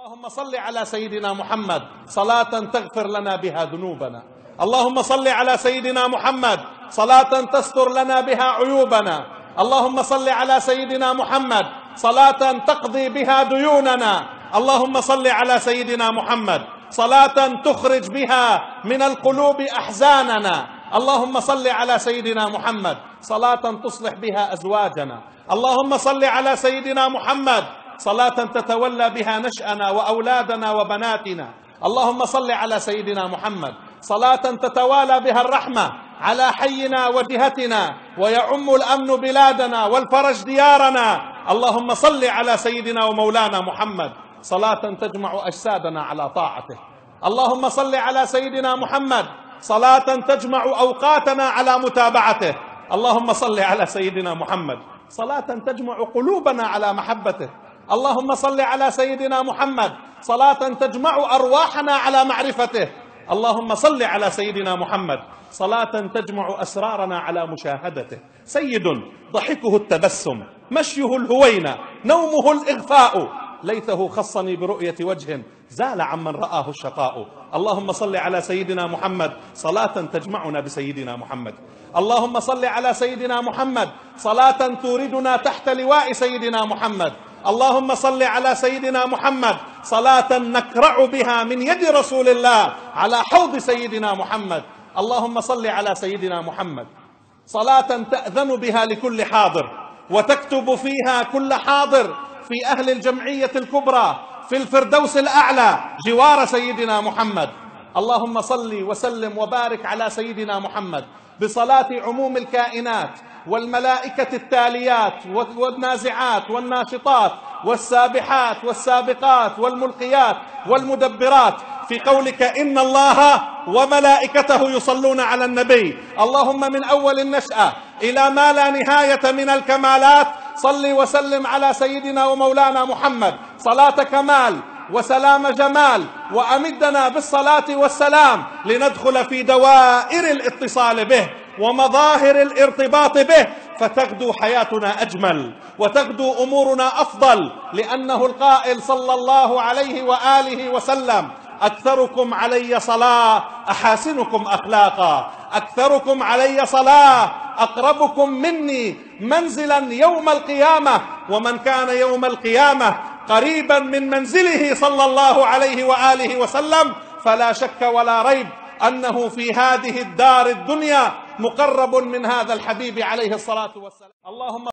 اللهم صل على سيدنا محمد صلاة تغفر لنا بها ذنوبنا اللهم صل على سيدنا محمد صلاة تستر لنا بها عيوبنا اللهم صل على سيدنا محمد صلاة تقضي بها ديوننا اللهم صل على سيدنا محمد صلاة تخرج بها من القلوب أحزاننا اللهم صل على سيدنا محمد صلاة تصلح بها أزواجنا اللهم صل على سيدنا محمد صلاة تتولى بها نشأنا وأولادنا وبناتنا اللهم صل على سيدنا محمد صلاة تتوالى بها الرحمة على حينا وجهتنا ويعم الأمن بلادنا والفرج ديارنا اللهم صل على سيدنا ومولانا محمد صلاة تجمع أجسادنا على طاعته اللهم صل على سيدنا محمد صلاة تجمع أوقاتنا على متابعته اللهم صل على سيدنا محمد صلاة تجمع قلوبنا على محبته اللهم صل على سيدنا محمد صلاة تجمع أرواحنا على معرفته اللهم صل على سيدنا محمد صلاة تجمع أسرارنا على مشاهدته سيد ضحكه التبسم مشيه الهوينة نومه الإغفاء ليته خصني برؤية وجه زال عمن رآه الشقاء اللهم صل على سيدنا محمد صلاة تجمعنا بسيدنا محمد اللهم صل على سيدنا محمد صلاة توردنا تحت لواء سيدنا محمد اللهم صل على سيدنا محمد صلاة نكرع بها من يد رسول الله على حوض سيدنا محمد اللهم صل على سيدنا محمد صلاة تأذن بها لكل حاضر وتكتب فيها كل حاضر في أهل الجمعية الكبرى في الفردوس الأعلى جوار سيدنا محمد اللهم صل وسلم وبارك على سيدنا محمد بصلاة عموم الكائنات والملائكة التاليات والنازعات والناشطات والسابحات والسابقات والملقيات والمدبرات في قولك إن الله وملائكته يصلون على النبي اللهم من أول النشأة إلى ما لا نهاية من الكمالات صلي وسلم على سيدنا ومولانا محمد صلاة كمال وسلام جمال وأمدنا بالصلاة والسلام لندخل في دوائر الاتصال به ومظاهر الارتباط به فتغدو حياتنا اجمل وتغدو امورنا افضل لانه القائل صلى الله عليه واله وسلم اكثركم علي صلاه احاسنكم اخلاقا اكثركم علي صلاه اقربكم مني منزلا يوم القيامه ومن كان يوم القيامه قريبا من منزله صلى الله عليه واله وسلم فلا شك ولا ريب انه في هذه الدار الدنيا مقرب من هذا الحبيب عليه الصلاه والسلام اللهم